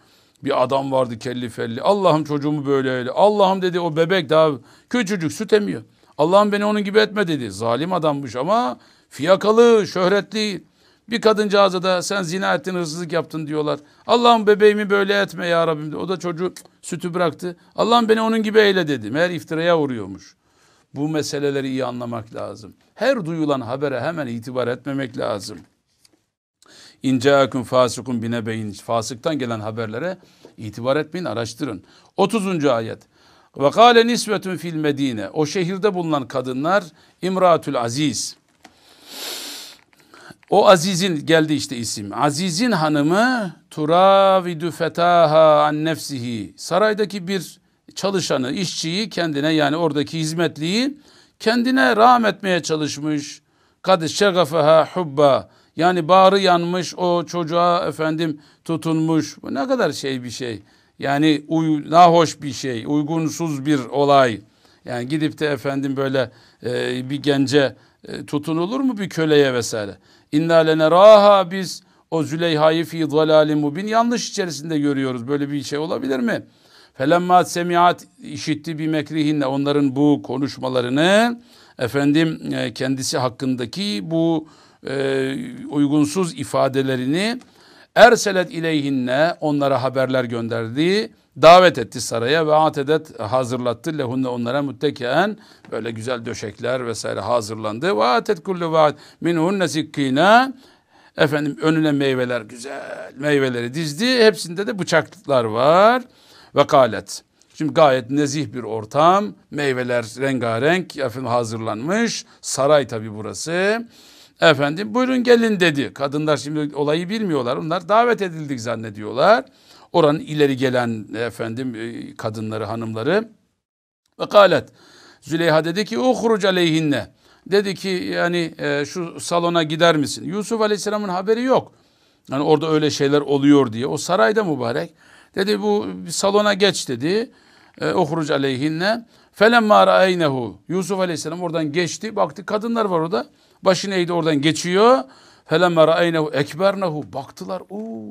Bir adam vardı kelli felli. Allah'ım çocuğumu böyle öyle. Allah'ım dedi o bebek daha küçücük süt emiyor. Allah'ım beni onun gibi etme dedi. Zalim adammış ama fiyakalı, şöhretli. Bir kadıncağıza da sen zina ettin, hırsızlık yaptın diyorlar. Allah'ım bebeğimi böyle etme ya Rabbim. O da çocuğu sütü bıraktı. Allah'ım beni onun gibi eyle dedi. Meğer iftiraya vuruyormuş. Bu meseleleri iyi anlamak lazım. Her duyulan habere hemen itibar etmemek lazım. İncaakun fasikun binebeyin. Fasıktan gelen haberlere itibar etmeyin, araştırın. 30. ayet. Ve kâle nisvetun fil medine. O şehirde bulunan kadınlar İmratül Aziz. O Aziz'in geldi işte isim. Aziz'in hanımı turavidü fetaha an nefsihi. Saraydaki bir çalışanı, işçiyi kendine yani oradaki hizmetliyi kendine rağm etmeye çalışmış. Kad şegafaha hubba. Yani bağrı yanmış o çocuğa efendim tutunmuş. Bu ne kadar şey bir şey. Yani uy, nahoş bir şey, uygunsuz bir olay. Yani gidip de efendim böyle e, bir gence e, tutunulur mu bir köleye vesaire. İnna leneraha biz o Züleyha'yı fi dalalin mubin yanlış içerisinde görüyoruz. Böyle bir şey olabilir mi? Felemma semiat işitti bir mekrihinle onların bu konuşmalarını efendim e, kendisi hakkındaki bu e, uygunsuz ifadelerini Erselet ileyhinne onlara haberler gönderdi. Davet etti saraya ve atedet hazırlattı lehunne onlara müttekeen böyle güzel döşekler vesaire hazırlandı. Ve atet kullu vaat minhunne sikkina efendim önüne meyveler güzel meyveleri dizdi. Hepsinde de bıçaklar var ve kalet. Şimdi gayet nezih bir ortam. Meyveler rengarenk efendim hazırlanmış. Saray tabi burası. Efendim buyurun gelin dedi. Kadınlar şimdi olayı bilmiyorlar. Onlar davet edildik zannediyorlar. Oranın ileri gelen efendim e, kadınları, hanımları. Ve kalet. Züleyha dedi ki uhruc aleyhinne. Dedi ki yani e, şu salona gider misin? Yusuf Aleyhisselam'ın haberi yok. Yani orada öyle şeyler oluyor diye. O sarayda mübarek. Dedi bu salona geç dedi. E, uhruc aleyhinne. Felemma ra'eynehu. Yusuf Aleyhisselam oradan geçti. Baktı kadınlar var orada. Başını eğdi oradan geçiyor. Felemme ra'eynehu ekbernehu. Baktılar. Oo,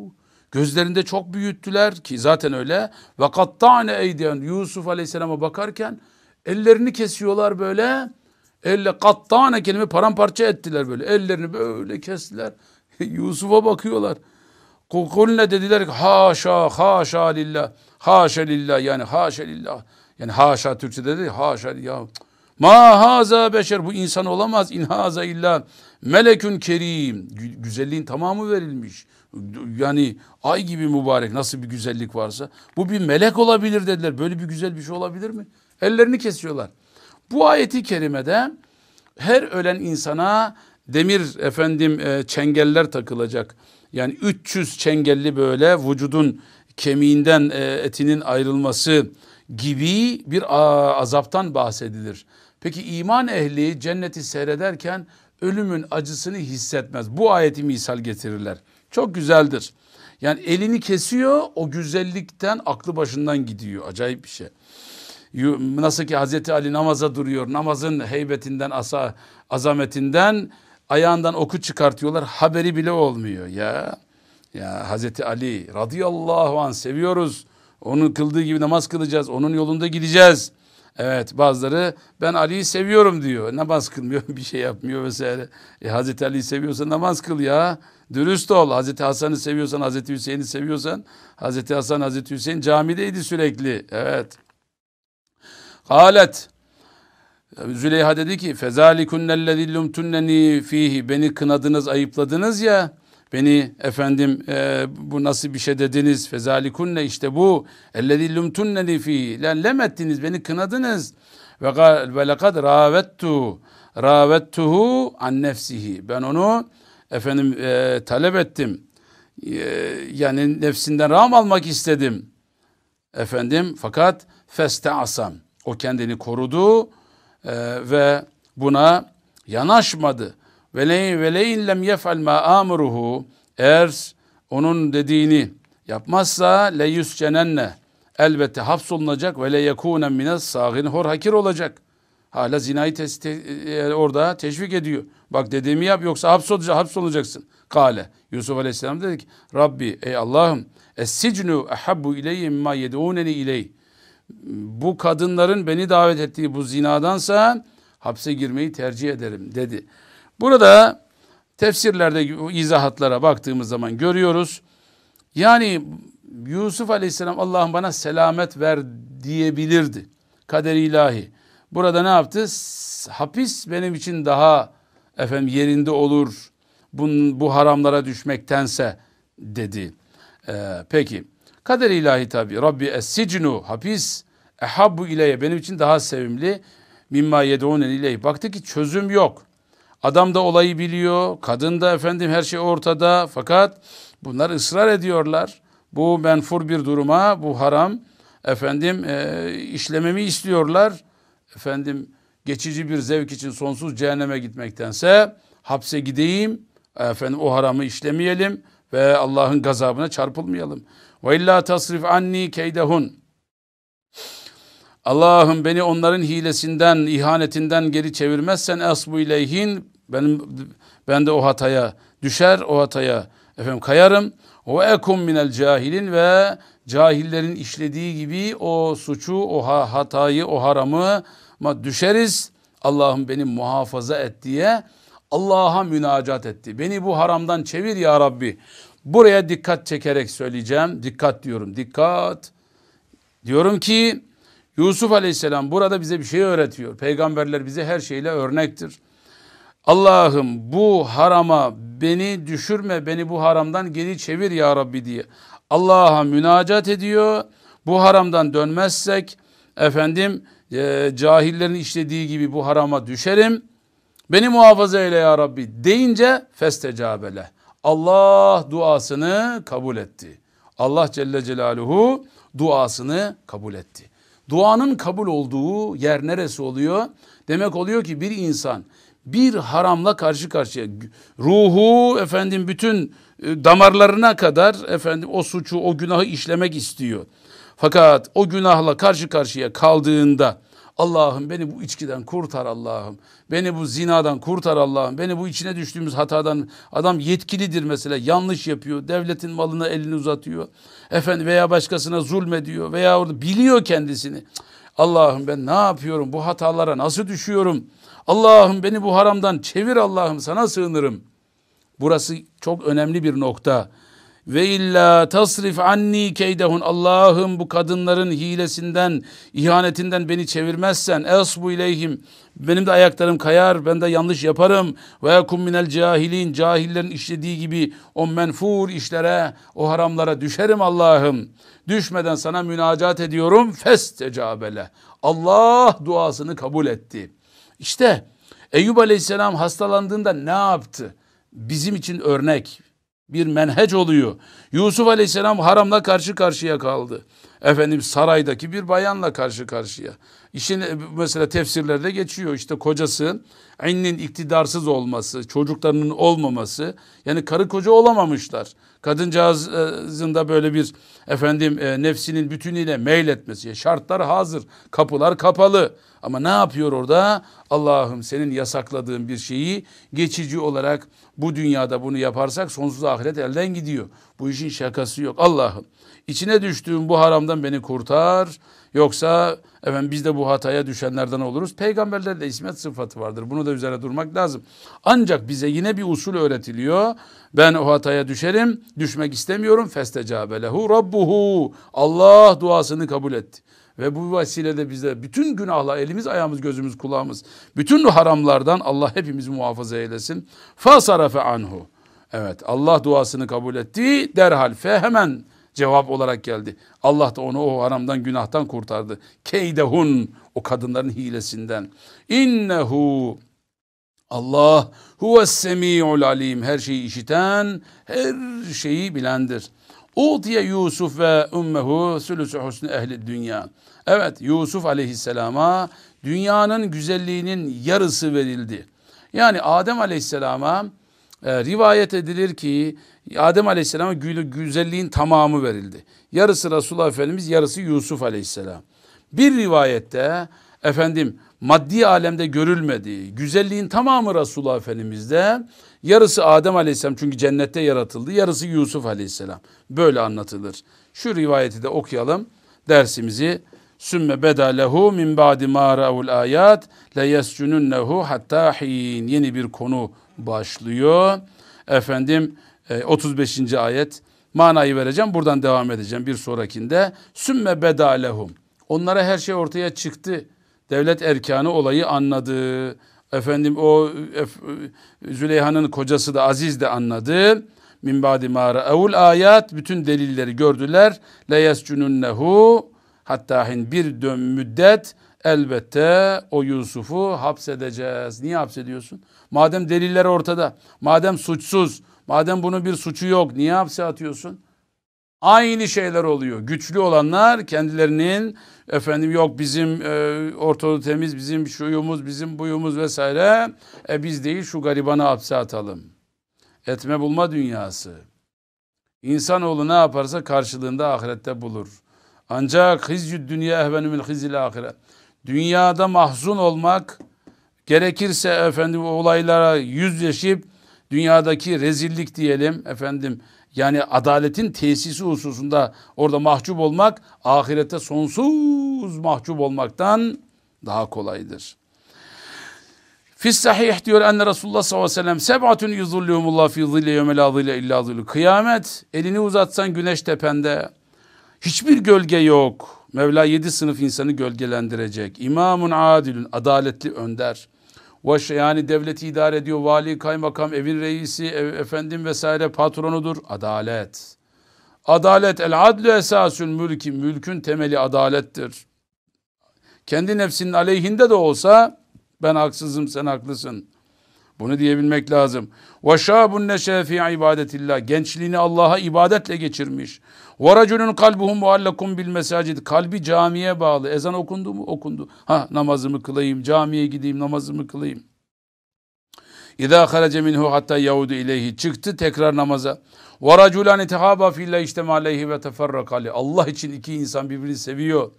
gözlerinde çok büyüttüler ki zaten öyle. Ve kattane eydiyen Yusuf Aleyhisselam'a bakarken ellerini kesiyorlar böyle. Elle kattane kelime paramparça ettiler böyle. Ellerini böyle kestiler. Yusuf'a bakıyorlar. Kulne dediler ki haşa haşa lillah. Haşa lillah yani haşa lillah. Yani haşa Türkçe dedi haşa ya Ma haza beşer bu insan olamaz. İn haza illa melekün kerim. Güzelliğin tamamı verilmiş. Yani ay gibi mübarek nasıl bir güzellik varsa. Bu bir melek olabilir dediler. Böyle bir güzel bir şey olabilir mi? Ellerini kesiyorlar. Bu ayeti kerimede her ölen insana demir efendim e, çengeller takılacak. Yani 300 çengelli böyle vücudun kemiğinden e, etinin ayrılması gibi bir azaptan bahsedilir. Peki iman ehli cenneti seyrederken ölümün acısını hissetmez. Bu ayeti misal getirirler. Çok güzeldir. Yani elini kesiyor o güzellikten aklı başından gidiyor. Acayip bir şey. Nasıl ki Hazreti Ali namaza duruyor. Namazın heybetinden, asa, azametinden ayağından oku çıkartıyorlar. Haberi bile olmuyor ya. Ya Hazreti Ali radıyallahu an seviyoruz. Onun kıldığı gibi namaz kılacağız. Onun yolunda gideceğiz. Evet bazıları ben Ali'yi seviyorum diyor. Namaz kılmıyor bir şey yapmıyor vesaire. E, Hazreti Ali'yi seviyorsan namaz kıl ya. Dürüst ol. Hazreti Hasan'ı seviyorsan, Hazreti Hüseyin'i seviyorsan. Hazreti Hasan, Hazreti Hüseyin camideydi sürekli. Evet. Halet. Züleyha dedi ki fezalikunellezillumtunneni fihi beni kınadınız ayıpladınız ya Beni efendim e, bu nasıl bir şey dediniz? Fezalikunne işte bu. Ellezî lumtunneni fî. Lem ettiniz beni kınadınız. Ve, ve lekad râvettu. Râvettuhu an nefsihi. Ben onu efendim e, talep ettim. E, yani nefsinden ram almak istedim. Efendim fakat feste asam. O kendini korudu e, ve buna yanaşmadı. Ve leyin lem yef'al ma amuruhu eğer onun dediğini yapmazsa le yüscenenne elbette hapsolunacak ve le yekunen mines sağin hor hakir olacak. Hala zinayı te, e, orada teşvik ediyor. Bak dediğimi yap yoksa hapsolacak, hapsolacaksın. Kale. Yusuf Aleyhisselam dedi ki Rabbi ey Allah'ım es-sicnu ehabbu ileyye mimma yedûneni iley. Bu kadınların beni davet ettiği bu zinadansa hapse girmeyi tercih ederim dedi. Burada tefsirlerde izahatlara baktığımız zaman görüyoruz. Yani Yusuf Aleyhisselam Allah'ım bana selamet ver diyebilirdi. Kader ilahi. Burada ne yaptı? Hapis benim için daha efendim yerinde olur. Bun, bu haramlara düşmektense dedi. Ee, peki. Kader ilahi tabi. Rabbi es-sicnu hapis ehabbu ileye benim için daha sevimli mimma yedûnen ileyh. Baktı ki çözüm yok. Adam da olayı biliyor, kadın da efendim her şey ortada fakat bunlar ısrar ediyorlar. Bu menfur bir duruma, bu haram efendim e, işlememi istiyorlar. Efendim geçici bir zevk için sonsuz cehenneme gitmektense hapse gideyim, efendim o haramı işlemeyelim ve Allah'ın gazabına çarpılmayalım. Ve illa tasrif anni keydehun. Allah'ım beni onların hilesinden, ihanetinden geri çevirmezsen esbu ileyhin benim ben de o hataya düşer, o hataya efendim kayarım. o ekum minel cahilin ve cahillerin işlediği gibi o suçu, o hatayı, o haramı düşeriz. Allah'ım beni muhafaza et diye Allah'a münacat etti. Beni bu haramdan çevir ya Rabbi. Buraya dikkat çekerek söyleyeceğim. Dikkat diyorum. Dikkat. Diyorum ki Yusuf Aleyhisselam burada bize bir şey öğretiyor. Peygamberler bize her şeyle örnektir. Allah'ım bu harama beni düşürme, beni bu haramdan geri çevir ya Rabbi diye Allah'a münacat ediyor. Bu haramdan dönmezsek efendim e, cahillerin işlediği gibi bu harama düşerim. Beni muhafaza eyle ya Rabbi deyince festecabele. Allah duasını kabul etti. Allah Celle Celaluhu duasını kabul etti. Duanın kabul olduğu yer neresi oluyor? Demek oluyor ki bir insan bir haramla karşı karşıya. Ruhu efendim bütün e, damarlarına kadar efendim o suçu o günahı işlemek istiyor. Fakat o günahla karşı karşıya kaldığında Allah'ım beni bu içkiden kurtar Allah'ım. Beni bu zinadan kurtar Allah'ım. Beni bu içine düştüğümüz hatadan adam yetkilidir mesela yanlış yapıyor. Devletin malına elini uzatıyor. Efendim veya başkasına zulmediyor veya orada biliyor kendisini. Allah'ım ben ne yapıyorum bu hatalara nasıl düşüyorum? Allah'ım beni bu haramdan çevir Allah'ım sana sığınırım. Burası çok önemli bir nokta. Ve illa tasrif anni keydehun. Allah'ım bu kadınların hilesinden, ihanetinden beni çevirmezsen. Esbu ileyhim. Benim de ayaklarım kayar, ben de yanlış yaparım. Ve kum minel cahilin. Cahillerin işlediği gibi o menfur işlere, o haramlara düşerim Allah'ım. Düşmeden sana münacat ediyorum. Fes tecabele. Allah duasını kabul etti.'' İşte Eyüp Aleyhisselam hastalandığında ne yaptı? Bizim için örnek bir menhec oluyor. Yusuf Aleyhisselam haramla karşı karşıya kaldı. Efendim saraydaki bir bayanla karşı karşıya. İşin e, mesela tefsirlerde geçiyor işte kocası ennin iktidarsız olması, çocuklarının olmaması yani karı koca olamamışlar. Kadıncağızın da böyle bir efendim e, nefsinin bütünüyle meyletmesi. Şartlar hazır, kapılar kapalı. Ama ne yapıyor orada? Allah'ım senin yasakladığın bir şeyi geçici olarak bu dünyada bunu yaparsak sonsuz ahiret elden gidiyor. Bu işin şakası yok. Allah'ım içine düştüğüm bu haramdan beni kurtar Yoksa efendim biz de bu hataya düşenlerden oluruz. Peygamberlerde ismet sıfatı vardır. Bunu da üzerine durmak lazım. Ancak bize yine bir usul öğretiliyor. Ben o hataya düşerim. Düşmek istemiyorum. Festecabe lehu rabbuhu. Allah duasını kabul etti. Ve bu vesilede bize bütün günahla elimiz, ayağımız, gözümüz, kulağımız, bütün haramlardan Allah hepimizi muhafaza eylesin. Fa sarafe anhu. Evet Allah duasını kabul etti. Derhal fe hemen cevap olarak geldi. Allah da onu o haramdan günahtan kurtardı. Keydehun o kadınların hilesinden. İnnehu Allah huves semiul alim her şeyi işiten her şeyi bilendir. Utiye Yusuf ve ummehu sülüsü husnü ehli dünya. Evet Yusuf aleyhisselama dünyanın güzelliğinin yarısı verildi. Yani Adem aleyhisselama e, rivayet edilir ki Adem Aleyhisselam'a güzelliğin tamamı verildi. Yarısı Resulullah Efendimiz, yarısı Yusuf Aleyhisselam. Bir rivayette efendim maddi alemde görülmediği, güzelliğin tamamı Resulullah Efendimiz'de, yarısı Adem Aleyhisselam çünkü cennette yaratıldı, yarısı Yusuf Aleyhisselam. Böyle anlatılır. Şu rivayeti de okuyalım dersimizi. Sümme beda min ba'di ma ra'ul ayat le yescununnehu hatta hin. Yeni bir konu başlıyor. Efendim 35. E, ayet manayı vereceğim buradan devam edeceğim bir sonrakinde. Sümme bedalehum. Onlara her şey ortaya çıktı. Devlet erkanı olayı anladı. Efendim o Züleyha'nın kocası da Aziz de anladı. Min ba'di mara evul ayat bütün delilleri gördüler. Le yescununnehu hatta hin bir dön müddet elbette o Yusuf'u hapsedeceğiz. Niye hapsediyorsun? Madem deliller ortada, madem suçsuz, madem bunun bir suçu yok niye hapse atıyorsun? Aynı şeyler oluyor. Güçlü olanlar kendilerinin efendim yok bizim e, ortalığı temiz, bizim şuyumuz, bizim buyumuz vesaire. E biz değil şu garibanı hapse atalım. Etme bulma dünyası. İnsanoğlu ne yaparsa karşılığında ahirette bulur. Ancak hizyü dünya ehvenümül hizil ahiret. Dünyada mahzun olmak Gerekirse efendim olaylara yüzleşip dünyadaki rezillik diyelim efendim yani adaletin tesisi hususunda orada mahcup olmak ahirete sonsuz mahcup olmaktan daha kolaydır. Fis sahih diyor enne Resulullah sallallahu aleyhi ve sellem sebatun yuzulluhumullah fi zille yevmela zille illa zille. Kıyamet elini uzatsan güneş tepende hiçbir gölge yok. Mevla yedi sınıf insanı gölgelendirecek. İmamun adilün adaletli önder yani devleti idare ediyor. Vali, kaymakam, evin reisi, ev, efendim vesaire patronudur. Adalet. Adalet el adlu esasül mülki. Mülkün temeli adalettir. Kendi nefsinin aleyhinde de olsa ben haksızım sen haklısın. Bunu diyebilmek lazım. Ve şabun neşe fi ibadetillah. Gençliğini Allah'a ibadetle geçirmiş. Ve raculun kalbuhu muallakum bil mesacid. Kalbi camiye bağlı. Ezan okundu mu? Okundu. Ha namazımı kılayım, camiye gideyim, namazımı kılayım. İza harace minhu hatta yaudu ileyhi. Çıktı tekrar namaza. Ve raculan itihaba fillah iştem aleyhi ve teferrakali. Allah için iki insan birbirini seviyor.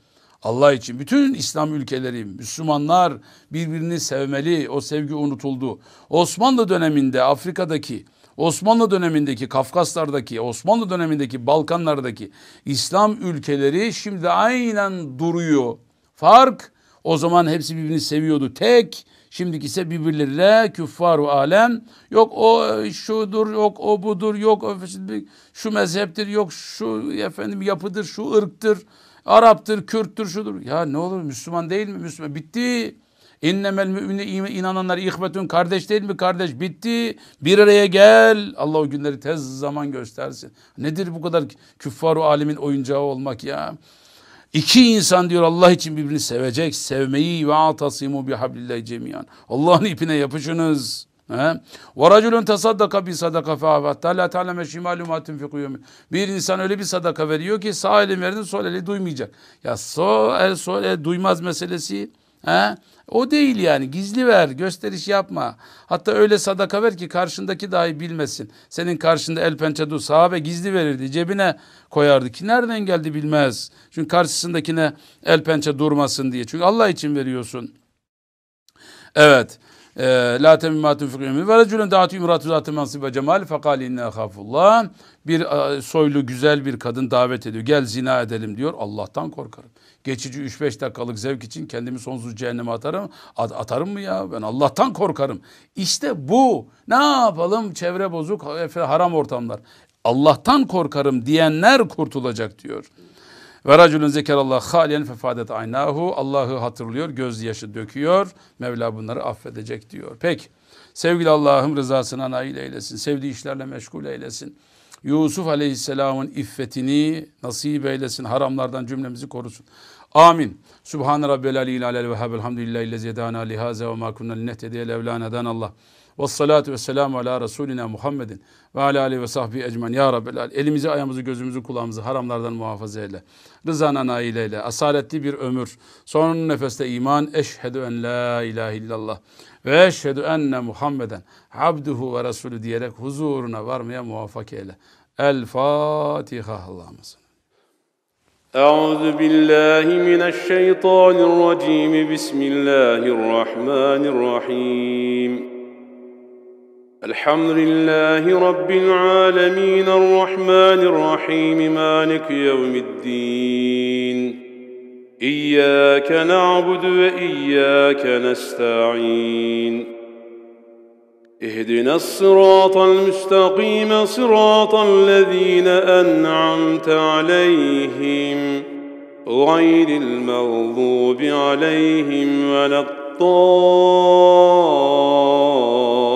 Allah için bütün İslam ülkeleri, Müslümanlar birbirini sevmeli. O sevgi unutuldu. Osmanlı döneminde Afrika'daki Osmanlı dönemindeki Kafkaslardaki, Osmanlı dönemindeki Balkanlardaki İslam ülkeleri şimdi aynen duruyor. Fark o zaman hepsi birbirini seviyordu. Tek şimdiki ise birbirleriyle küffar alem yok o e, şudur yok o budur yok şu mezheptir yok şu efendim yapıdır şu ırktır. Arap'tır, Kürt'tür, şudur. Ya ne olur Müslüman değil mi? Müslüman bitti. İnnemel mümine inananlar ihbetün kardeş değil mi kardeş? Bitti. Bir araya gel. Allah o günleri tez zaman göstersin. Nedir bu kadar küffar o alimin oyuncağı olmak ya? İki insan diyor Allah için birbirini sevecek. Sevmeyi ve atasimu bihablillahi cemiyan. Allah'ın ipine yapışınız. Ve raculun tasaddaka bi sadaka fe afat. La ta'leme şimalu ma tunfiku Bir insan öyle bir sadaka veriyor ki sağ elin verdiğini sol eli duymayacak. Ya sol el sol el duymaz meselesi. He? O değil yani gizli ver gösteriş yapma. Hatta öyle sadaka ver ki karşındaki dahi bilmesin. Senin karşında el pençe dur sahabe gizli verirdi cebine koyardı ki nereden geldi bilmez. Çünkü karşısındakine el pençe durmasın diye. Çünkü Allah için veriyorsun. Evet. Ee, la temimatun fikrimi ve racülün dağıtı imratu zatı mansibe cemal fekali inne ehafullah. Bir e, soylu güzel bir kadın davet ediyor. Gel zina edelim diyor. Allah'tan korkarım. Geçici 3-5 dakikalık zevk için kendimi sonsuz cehenneme atarım. At atarım mı ya? Ben Allah'tan korkarım. İşte bu. Ne yapalım? Çevre bozuk, e, haram ortamlar. Allah'tan korkarım diyenler kurtulacak diyor. Ve raculun zekerallah halen fefadet aynahu. Allah'ı hatırlıyor, gözyaşı döküyor. Mevla bunları affedecek diyor. Peki. Sevgili Allah'ım rızasına nail eylesin. Sevdiği işlerle meşgul eylesin. Yusuf Aleyhisselam'ın iffetini nasip eylesin. Haramlardan cümlemizi korusun. Amin. Subhan Rabbil alil Alel Vehhab. Elhamdülillahi lezi edana lihaze ve ma kunna linehtediye levlâneden Allah. Ve salatu ve selamu ala Resulina Muhammedin ve ala ve sahbihi ecmen. Ya Rabbi elimizi, ayağımızı, gözümüzü, kulağımızı haramlardan muhafaza eyle. Rızana nail eyle. Asaletli bir ömür. Son nefeste iman. Eşhedü en la ilahe illallah ve eşhedü enne Muhammeden abduhu ve resulü diyerek huzuruna varmaya muvaffak eyle. El Fatiha Allah'ımızın. أعوذ بالله من الشيطان الرجيم بسم الله الرحمن الرحيم الحمد لله رب العالمين الرحمن الرحيم مالك يوم الدين اياك نعبد واياك نستعين اهدنا الصراط المستقيم صراط الذين انعمت عليهم غير المغضوب عليهم ولا الضالين